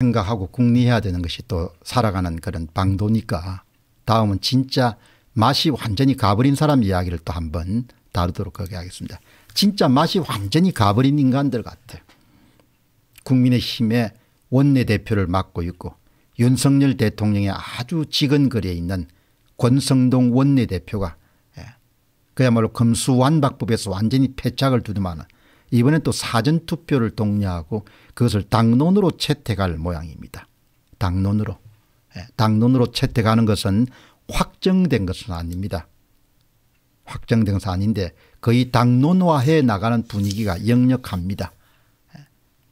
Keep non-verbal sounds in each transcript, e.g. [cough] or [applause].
생각하고 궁리해야 되는 것이 또 살아가는 그런 방도니까 다음은 진짜 맛이 완전히 가버린 사람 이야기를 또 한 번 다루도록 하게 하겠습니다. 진짜 맛이 완전히 가버린 인간들 같아요. 국민의힘의 원내대표를 맡고 있고 윤석열 대통령의 아주 지근거리에 있는 권성동 원내대표가 예, 그야말로 검수완박법에서 완전히 패착을 두드만는 이번엔 또 사전투표를 독려하고 그것을 당론으로 채택할 모양입니다. 당론으로. 예, 당론으로 채택하는 것은 확정된 것은 아닙니다. 확정된 것은 아닌데 거의 당론화해 나가는 분위기가 역력합니다.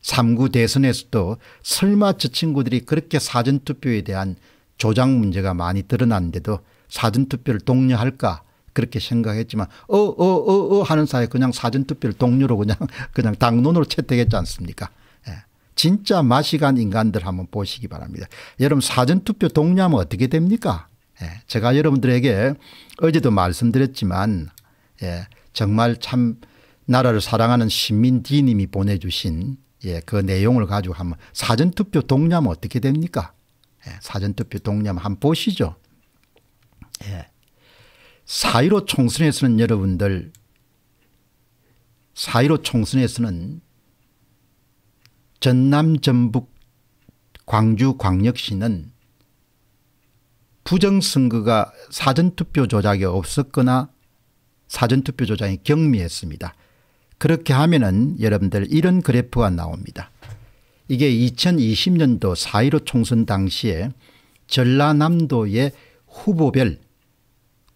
3구 예, 대선에서도 설마 저 친구들이 그렇게 사전투표에 대한 조작 문제가 많이 드러났는데도 사전투표를 독려할까 그렇게 생각했지만 어 어 어어 어, 어 하는 사이에 그냥 사전투표를 동료로 그냥 [laughs] 그냥 당론으로 채택했지 않습니까? 예. 진짜 마시간 인간들 한번 보시기 바랍니다. 여러분 사전투표 동료하면 어떻게 됩니까? 예. 제가 여러분들에게 어제도 말씀드렸지만 예. 정말 참 나라를 사랑하는 시민 D님이 보내주신 예, 그 내용을 가지고 한번 사전투표 동의하면 어떻게 됩니까? 예, 사전투표 동의하면 한번 보시죠. 예. 4.15 총선에서는 여러분들 4.15 총선에서는 전남 전북 광주 광역시는 부정선거가 사전투표 조작이 없었거나 사전투표 조작이 경미했습니다. 그렇게 하면 은 여러분들 이런 그래프가 나옵니다. 이게 2020년도 4.15 총선 당시에 전라남도의 후보별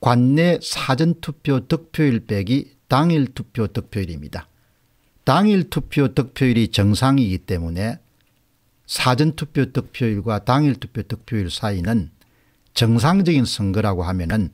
관내 사전투표 득표일 빼기 당일 투표 득표일입니다. 당일 투표 득표일이 정상이기 때문에 사전투표 득표일과 당일 투표 득표일 사이는 정상적인 선거라고 하면은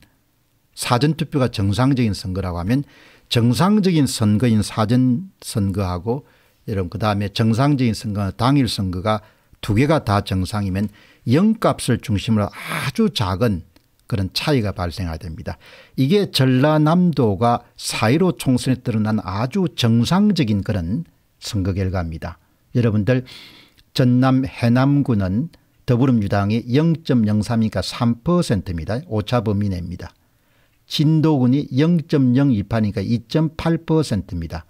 사전투표가 정상적인 선거라고 하면 정상적인 선거인 사전선거하고 여러분 그 다음에 정상적인 선거나 당일 선거가 두 개가 다 정상이면 영값을 중심으로 아주 작은 그런 차이가 발생해야 됩니다. 이게 전라남도가 사이로 총선에 드러난 아주 정상적인 그런 선거 결과입니다. 여러분들 전남 해남군은 더불어민주당이 0.03이니까 3%입니다. 오차 범위 내입니다. 진도군이 0.028이니까 2.8%입니다.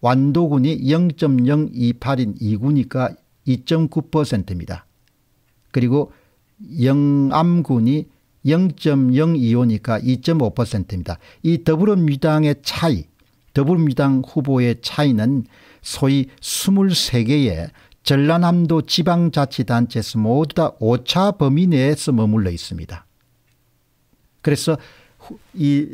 완도군이 0.028인 2구니까 2.9%입니다. 그리고 영암군이 0.025니까 2.5%입니다. 이 더불어민주당의 차이 더불어민주당 후보의 차이는 소위 23개의 전라남도 지방자치단체에서 모두 다 5차 범위 내에서 머물러 있습니다. 그래서 이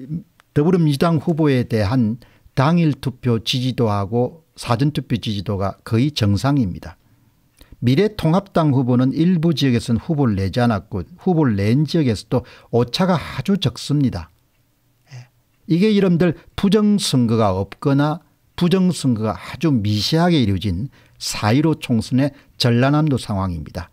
더불어민주당 후보에 대한 당일 투표 지지도하고 사전투표 지지도가 거의 정상입니다. 미래통합당 후보는 일부 지역에서는 후보를 내지 않았고 후보를 낸 지역에서도 오차가 아주 적습니다. 이게 이름들 부정선거가 없거나 부정선거가 아주 미세하게 이루어진 4.15 총선의 전라남도 상황입니다.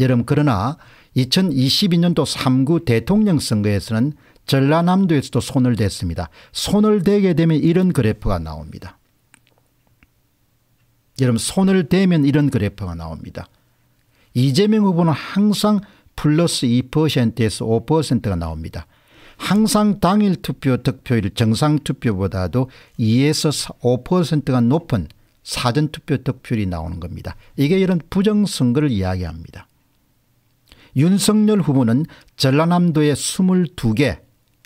여러분 그러나 2022년도 3구 대통령 선거에서는 전라남도에서도 손을 댔습니다. 손을 대게 되면 이런 그래프가 나옵니다. 여러분 손을 대면 이런 그래프가 나옵니다. 이재명 후보는 항상 플러스 2%에서 5%가 나옵니다. 항상 당일 투표 득표율 정상 투표보다도 2에서 5%가 높은 사전투표 득표율이 나오는 겁니다. 이게 이런 부정선거를 이야기합니다. 윤석열 후보는 전라남도에 22개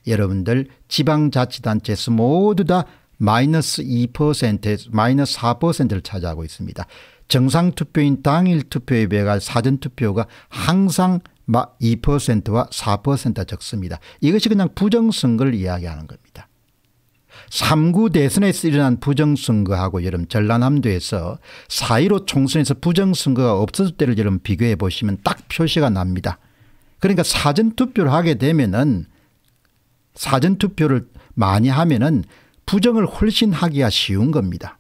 여러분들 지방자치단체에서 모두 다 마이너스 2% 마이너스 4%를 차지하고 있습니다. 정상 투표인 당일 투표에 비해 사전 투표가 항상 2%와 4%가 적습니다. 이것이 그냥 부정선거를 이야기하는 겁니다. 3구 대선에서 일어난 부정선거하고 여름 전라남도에서 4.15 총선에서 부정선거가 없었을 때를 여름 비교해 보시면 딱 표시가 납니다. 그러니까 사전투표를 하게 되면은 사전투표를 많이 하면은 부정을 훨씬 하기가 쉬운 겁니다.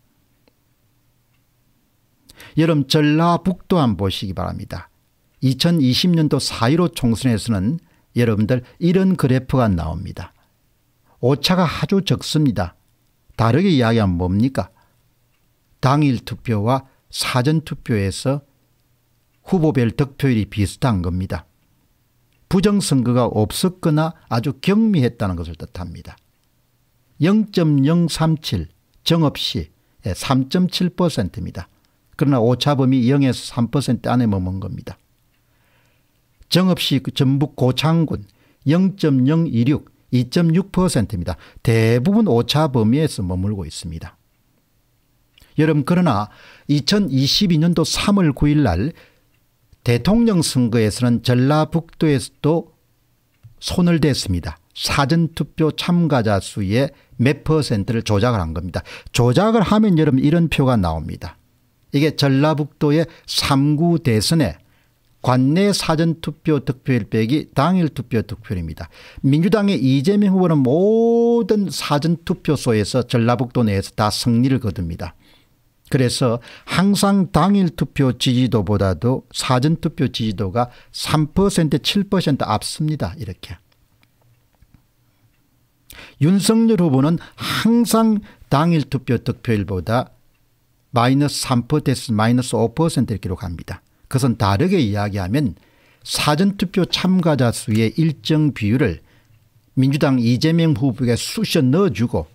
여름 전라북도 한 보시기 바랍니다. 2020년도 4.15 총선에서는 여러분들 이런 그래프가 나옵니다. 오차가 아주 적습니다. 다르게 이야기하면 뭡니까? 당일 투표와 사전 투표에서 후보별 득표율이 비슷한 겁니다. 부정선거가 없었거나 아주 경미했다는 것을 뜻합니다. 0.037 정업시 3.7%입니다. 그러나 오차범위 0에서 3% 안에 머문 겁니다. 정읍시 그 전북 고창군 0.026 2.6%입니다. 대부분 오차 범위에서 머물고 있습니다. 여러분 그러나 2022년도 3월 9일 날 대통령 선거에서는 전라북도에서도 손을 댔습니다. 사전투표 참가자 수의 몇 퍼센트를 조작을 한 겁니다. 조작을 하면 여러분 이런 표가 나옵니다. 이게 전라북도의 3구 대선에 관내 사전투표 득표율 빼기 당일 투표 득표율입니다. 민주당의 이재명 후보는 모든 사전투표소에서 전라북도 내에서 다 승리를 거둡니다. 그래서 항상 당일 투표 지지도보다도 사전투표 지지도가 3% 7% 앞섭니다. 이렇게. 윤석열 후보는 항상 당일 투표 득표율보다 마이너스 3% 마이너스 5%를 기록합니다. 그것은 다르게 이야기하면 사전투표 참가자 수의 일정 비율을 민주당 이재명 후보에게 쑤셔 넣어주고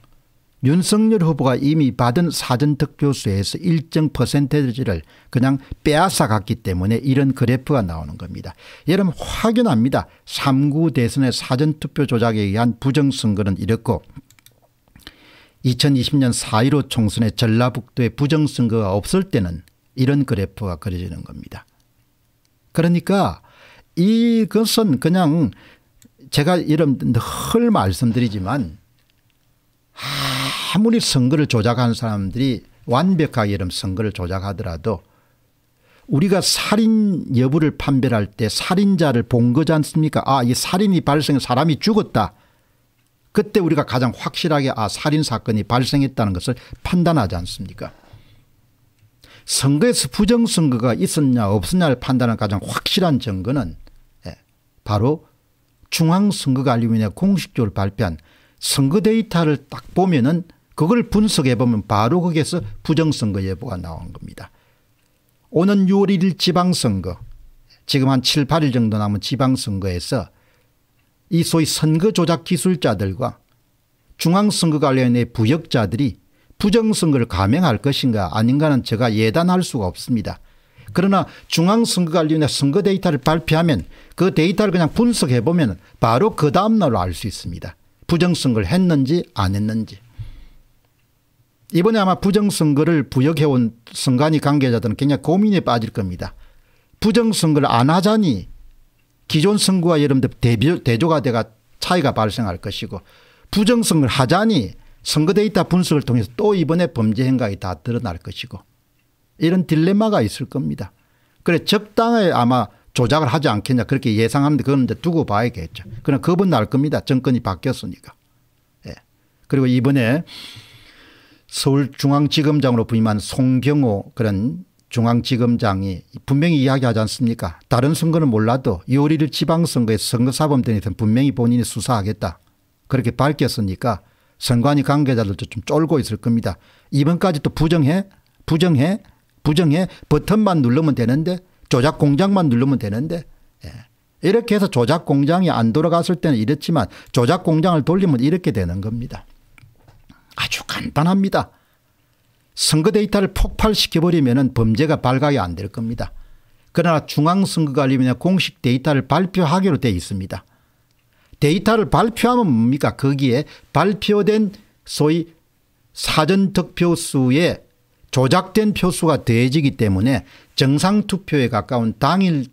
윤석열 후보가 이미 받은 사전 득표수에서 일정 퍼센테지를 그냥 빼앗아 갔기 때문에 이런 그래프가 나오는 겁니다. 여러분 확연합니다. 3구 대선의 사전 투표 조작에 의한 부정선거는 이렇고 2020년 4.15 총선의 전라북도의 부정선거가 없을 때는 이런 그래프가 그려지는 겁니다. 그러니까 이것은 그냥 제가 이런 늘 말씀드리지만 아무리 선거를 조작한 사람들이 완벽하게 이런 선거를 조작하더라도 우리가 살인 여부를 판별할 때 살인자를 본 거지 않습니까 아이 살인이 발생 사람이 죽었다. 그때 우리가 가장 확실하게 아 살인 사건이 발생했다는 것을 판단하지 않습니까 선거에서 부정선거가 있었냐 없었냐를 판단하는 가장 확실한 증거는 예, 바로 중앙선거관리위원회 공식적으로 발표한 선거 데이터를 딱 보면 은 그걸 분석해 보면 바로 거기에서 부정선거 예보가 나온 겁니다. 오는 6월 1일 지방선거 지금 한 7, 8일 정도 남은 지방선거에서 이 소위 선거 조작 기술자들과 중앙선거관련의 부역자들이 부정선거를 감행할 것인가 아닌가는 제가 예단할 수가 없습니다. 그러나 중앙선거관리위 선거 데이터를 발표하면 그 데이터를 그냥 분석해보면 바로 그 다음날로 알 수 있습니다. 부정선거를 했는지 안 했는지. 이번에 아마 부정선거를 부역해온 선관위 관계자들은 굉장히 고민에 빠질 겁니다. 부정선거를 안 하자니 기존 선거와 여러분들 대조가 돼가 차이가 발생할 것이고 부정선거를 하자니 선거 데이터 분석을 통해서 또 이번에 범죄 행각이 다 드러날 것이고 이런 딜레마가 있을 겁니다. 그래 적당히 아마 조작을 하지 않겠냐 그렇게 예상하는데 그건 이제 두고 봐야겠죠. 그러나 겁은 날 겁니다. 정권이 바뀌었으니까. 예. 그리고 이번에 서울중앙지검장으로 부임한 송경호 그런 중앙지검장이 분명히 이야기하지 않습니까 다른 선거는 몰라도 2월 1일 지방선거에 선거사범 등에선 분명히 본인이 수사하겠다 그렇게 밝혔으니까 선관위 관계자들도 좀 쫄고 있을 겁니다. 이번까지 또 부정해 부정해 부정해 버튼만 누르면 되는데 조작 공장만 누르면 되는데 예. 이렇게 해서 조작 공장이 안 돌아갔을 때는 이렇지만 조작 공장을 돌리면 이렇게 되는 겁니다. 아주 간단합니다. 선거 데이터를 폭발시켜버리면 범죄가 발각이 안 될 겁니다. 그러나 중앙선거관리위원회 공식 데이터를 발표하기로 되어 있습니다. 데이터를 발표하면 뭡니까 거기에 발표된 소위 사전득표수에 조작된 표수가 더해지기 때문에 정상투표에 가까운 당일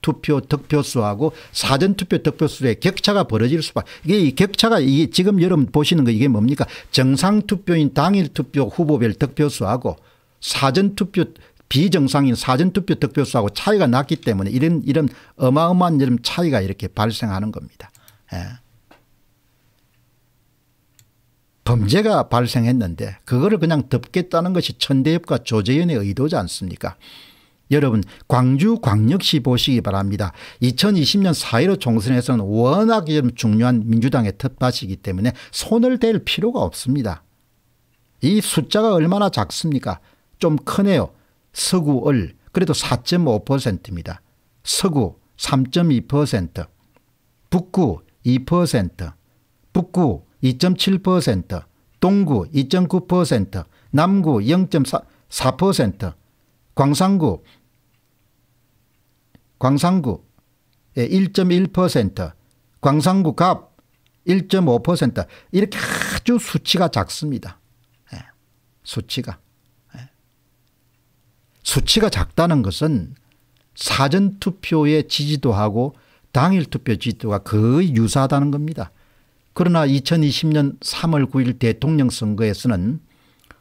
투표 득표수하고 사전 투표 득표수의 격차가 벌어질 수밖에 이게 이 격차가 이게 지금 여러분 보시는 거 이게 뭡니까 정상 투표인 당일 투표 후보별 득표수하고 사전 투표 비정상인 사전 투표 득표수하고 차이가 났기 때문에 이런 이런 어마어마한 이런 차이가 이렇게 발생하는 겁니다. 예. 범죄가 발생했는데 그거를 그냥 덮겠다는 것이 천대엽과 조재현의 의도지 않습니까? 여러분 광주광역시 보시기 바랍니다. 2020년 4.15 총선에서는 워낙 중요한 민주당의 텃밭이기 때문에 손을 댈 필요가 없습니다. 이 숫자가 얼마나 작습니까? 좀 크네요. 서구을 그래도 4.5%입니다. 서구 3.2% 북구 2% 북구 2.7% 동구 2.9% 남구 0.4% 광산구 광산구의 1.1%, 광산구 값 1.5% 이렇게 아주 수치가 작습니다. 예, 수치가. 예. 수치가 작다는 것은 사전투표의 지지도하고 당일투표 지지도가 거의 유사하다는 겁니다. 그러나 2020년 3월 9일 대통령 선거에서는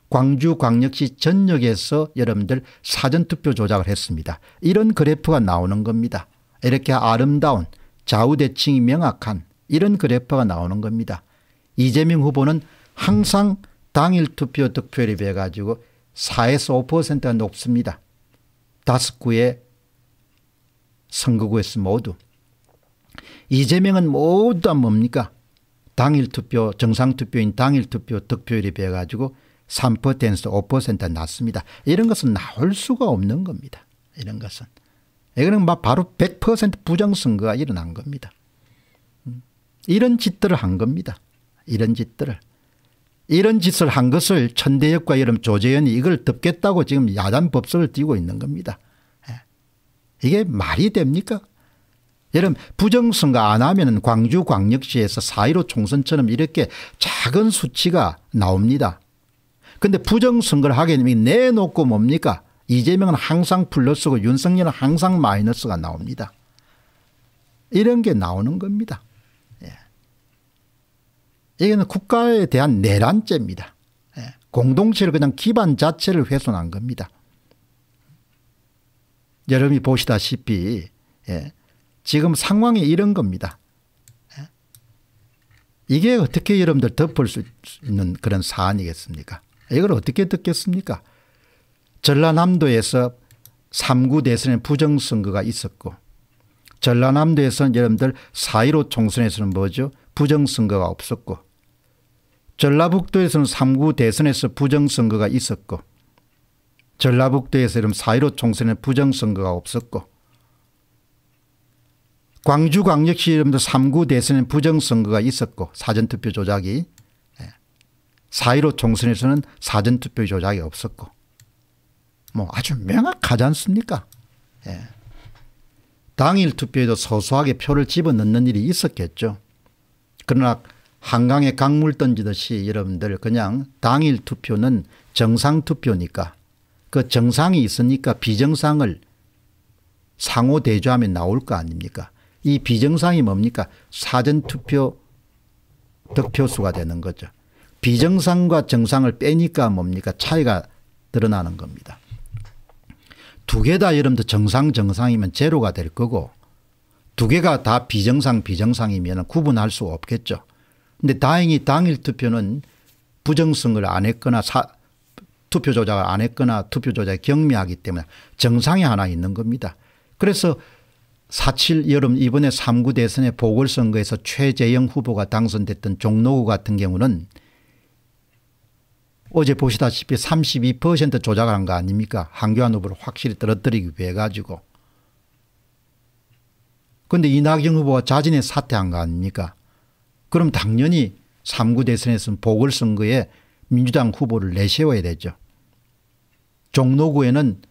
광주광역시 전역에서 여러분들 사전투표 조작을 했습니다. 이런 그래프가 나오는 겁니다. 이렇게 아름다운 좌우대칭이 명확한 이런 그래프가 나오는 겁니다. 이재명 후보는 항상 당일 투표 득표율에 비해 가지고 4에서 5%가 높습니다. 다섯 구의 선거구에서 모두. 이재명은 모두 다 뭡니까? 당일 투표 정상투표인 당일 투표 득표율에 비해 가지고 3%에서 5% 낮습니다. 이런 것은 나올 수가 없는 겁니다. 이런 것은. 이거는 막 바로 100% 부정선거가 일어난 겁니다. 음. 이런 짓들을 한 겁니다. 이런 짓들을. 이런 짓을 한 것을 천대엽과 여름 조재현이 이걸 덮겠다고 지금 야단 법석을 띄고 있는 겁니다. 예. 이게 말이 됩니까? 여름 부정선거 안 하면 광주 광역시에서 4.15 총선처럼 이렇게 작은 수치가 나옵니다. 근데 부정선거를 하게 되면 내놓고 뭡니까 이재명은 항상 플러스고 윤석열은 항상 마이너스가 나옵니다. 이런 게 나오는 겁니다. 예. 이게는 국가에 대한 내란죄입니다. 예. 공동체를 그냥 기반 자체를 훼손한 겁니다. 여러분이 보시다시피 예. 지금 상황이 이런 겁니다. 예. 이게 어떻게 여러분들 덮을 수 있는 그런 사안이겠습니까 이걸 어떻게 듣겠습니까? 전라남도에서 3구 대선에 부정선거가 있었고 전라남도에서는 여러분들 4.15 총선에서는 뭐죠? 부정선거가 없었고 전라북도에서는 3구 대선에서 부정선거가 있었고 전라북도에서 이런 4.15 총선에 부정선거가 없었고 광주광역시 이름도 3구 대선에 부정선거가 있었고 사전투표 조작이 4.15 총선에서는 사전투표 조작이 없었고 뭐 아주 명확하지 않습니까? 예. 당일 투표에도 소소하게 표를 집어넣는 일이 있었겠죠. 그러나 한강에 강물 던지듯이 여러분들 그냥 당일 투표는 정상 투표니까 그 정상이 있으니까 비정상을 상호 대조하면 나올 거 아닙니까? 이 비정상이 뭡니까? 사전투표 득표수가 되는 거죠. 비정상과 정상을 빼니까 뭡니까 차이가 드러나는 겁니다. 두 개 다 여러분들 정상 정상이면 제로가 될 거고 두 개가 다 비정상 비정상이면 구분할 수 없겠죠. 근데 다행히 당일 투표는 부정성을 안 했거나 사, 투표 조작을 안 했거나 투표 조작에 경미하기 때문에 정상이 하나 있는 겁니다. 그래서 4.7 여름 이번에 3구 대선의 보궐선거에서 최재형 후보가 당선됐던 종로구 같은 경우는 어제 보시다시피 32% 조작을 한 거 아닙니까? 한교안 후보를 확실히 떨어뜨리기 위해 가지고. 그런데 이낙연 후보가 자진의 사퇴한 거 아닙니까? 그럼 당연히 3구 대선에서는 보궐선거에 민주당 후보를 내세워야 되죠. 종로구에는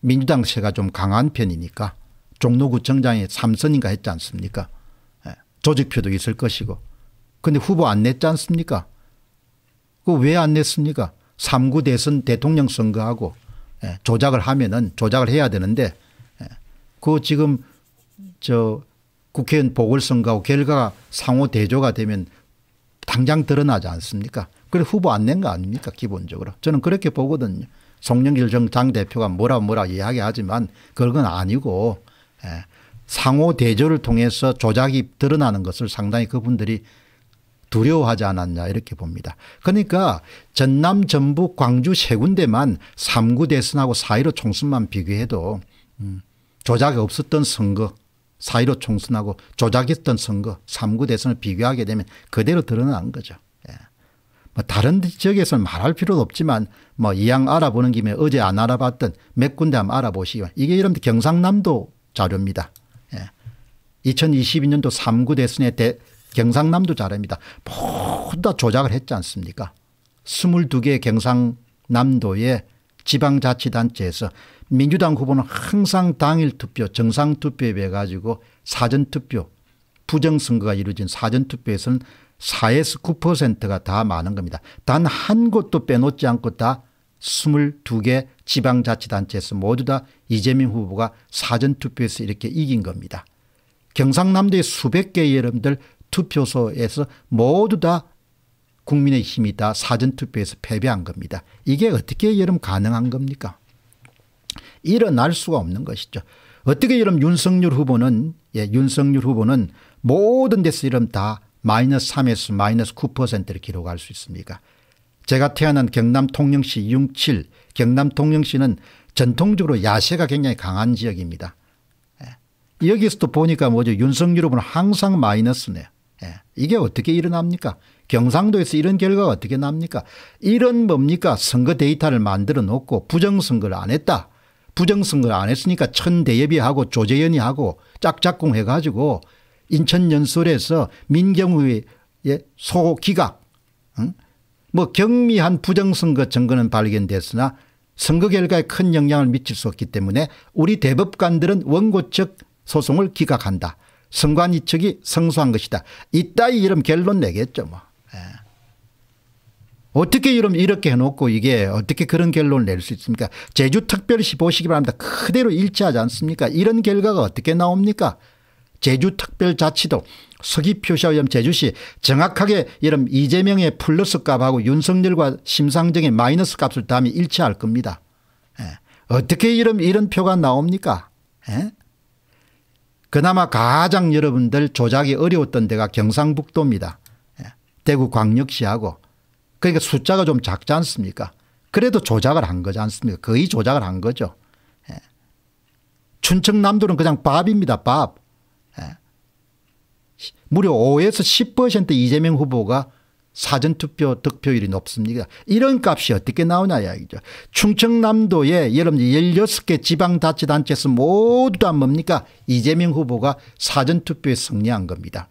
민주당 세가 좀 강한 편이니까 종로구청장에 3선인가 했지 않습니까? 예, 조직표도 있을 것이고. 근데 후보 안 냈지 않습니까? 그왜안 냈습니까? 3구 대선 대통령 선거하고 예, 조작을 하면은 조작을 해야 되는데 예, 그 지금 저 국회의원 보궐선거하고 결과가 상호 대조가 되면 당장 드러나지 않습니까? 그래 후보 안 낸 거 아닙니까? 기본적으로 저는 그렇게 보거든요. 송영길 정당 대표가 뭐라 뭐라 이야기하지만 그건 아니고 예, 상호 대조를 통해서 조작이 드러나는 것을 상당히 그분들이 두려워하지 않았냐 이렇게 봅니다. 그러니까 전남 전북 광주 세 군데만 3구 대선하고 4.15 총선만 비교해도 음, 조작이 없었던 선거 4.15 총선하고 조작했던 선거 3구 대선을 비교하게 되면 그대로 드러난 거죠. 예. 뭐 다른 지역에서는 말할 필요는 없지만 뭐 이왕 알아보는 김에 어제 안 알아봤던 몇 군데 한번 알아보시오. 이게 여러분 들 경상남도 자료입니다. 예. 2022년도 3구 대선의 대, 경상남도 자료입니다. 모두 다 조작을 했지 않습니까? 22개 경상남도의 지방자치단체에서 민주당 후보는 항상 당일 투표 정상 투표에 비해 가지고 사전 투표 부정선거가 이루어진 사전 투표에서는 4에서 9%가 다 많은 겁니다. 단 한 곳도 빼놓지 않고 다 22개 지방자치단체에서 모두 다 이재명 후보가 사전투표에서 이렇게 이긴 겁니다. 경상남도의 수백 개의 여러분들 투표소에서 모두 다 국민의 힘이 다 사전투표에서 패배한 겁니다. 이게 어떻게 여름 가능한 겁니까? 일어날 수가 없는 것이죠. 어떻게 여름 윤석열 후보는 예, 윤석열 후보는 모든 데서 이름 다 마이너스 3에서 마이너스 9%를 기록할 수 있습니까? 제가 태어난 경남 통영시 67, 경남 통영시는 전통적으로 야세가 굉장히 강한 지역입니다. 예, 여기서도 보니까 뭐죠? 윤석열 후보는 항상 마이너스네요. 이게 어떻게 일어납니까? 경상도에서 이런 결과가 어떻게 납니까? 이런 뭡니까? 선거 데이터를 만들어 놓고 부정선거를 안 했다. 부정선거를 안 했으니까 천대엽이 하고 조재현이 하고 짝짝꿍 해가지고 인천연설에서 민경우의 소기각 응? 뭐 경미한 부정선거 증거는 발견됐으나 선거 결과에 큰 영향을 미칠 수 없기 때문에 우리 대법관들은 원고 측 소송을 기각한다. 성관이측이 성수한 것이다. 이따위 이름 결론 내겠죠. 뭐. 예. 어떻게 이름 이렇게 해놓고 이게 어떻게 그런 결론을 낼 수 있습니까? 제주특별시 보시기 바랍니다. 그대로 일치하지 않습니까? 이런 결과가 어떻게 나옵니까? 제주특별자치도 서귀표시하염 제주시 정확하게 이름 이재명의 플러스 값하고 윤석열과 심상정의 마이너스 값을 다음에 일치할 겁니다. 예. 어떻게 이름 이런 표가 나옵니까? 예? 그나마 가장 여러분들 조작이 어려웠던 데가 경상북도입니다. 예, 대구 광역시하고 그러니까 숫자가 좀 작지 않습니까 그래도 조작을 한 거지 않습니까 거의 조작을 한 거죠. 예. 춘청남도는 그냥 밥입니다. 밥. 예. 무려 5에서 10% 이재명 후보가 사전투표 득표율이 높습니다. 이런 값이 어떻게 나오냐 이야기죠. 충청남도에 여러분 16개 지방자치단체에서 모두 다 뭡니까 이재명 후보가 사전투표에 승리한 겁니다.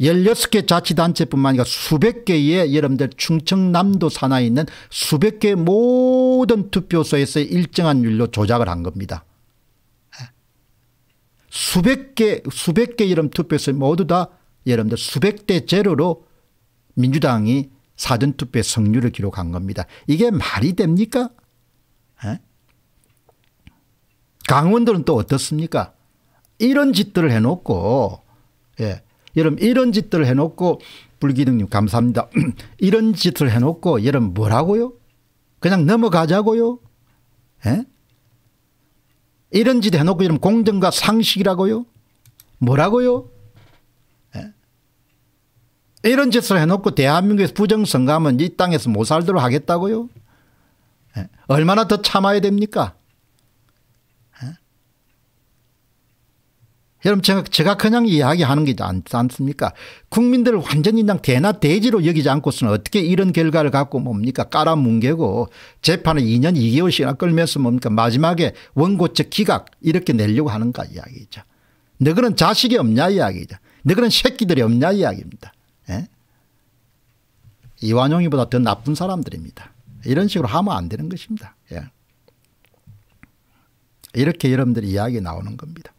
16개 자치단체뿐만 아니라 수백 개의 여러분들 충청남도 산하에 있는 수백 개 모든 투표소에서 일정한 율로 조작을 한 겁니다. 수백 개 수백 개 이름 투표소 모두 다 여러분들 수백 대 제로로 민주당이 사전투표 성률을 기록한 겁니다. 이게 말이 됩니까? 에? 강원도는 또 어떻습니까? 이런 짓들을 해놓고 예. 여러분 이런 짓들을 해놓고 불기둥님 감사합니다. [clears throat] 이런 짓을 해놓고 여러분 뭐라고요? 그냥 넘어가자고요? 에? 이런 짓 해놓고 여러분 공정과 상식이라고요? 뭐라고요? 이런 짓을 해놓고 대한민국에서 부정성감은이 땅에서 못 살도록 하겠다고요? 예? 얼마나 더 참아야 됩니까? 예? 여러분 제가 그냥 이야기하는 게 않습니까? 국민들을 완전히 그냥 대나 대지로 여기지 않고서는 어떻게 이런 결과를 갖고 뭡니까? 깔아뭉개고 재판을 2년 2개월씩이나 끌면서 뭡니까? 마지막에 원고적 기각 이렇게 내려고 하는가 이야기죠. 너그런 자식이 없냐 이야기죠. 너그런 새끼들이 없냐 이야기입니다. 예? 이완용이보다 더 나쁜 사람들입니다. 이런 식으로 하면 안 되는 것입니다. 예. 이렇게 여러분들이 이야기 나오는 겁니다.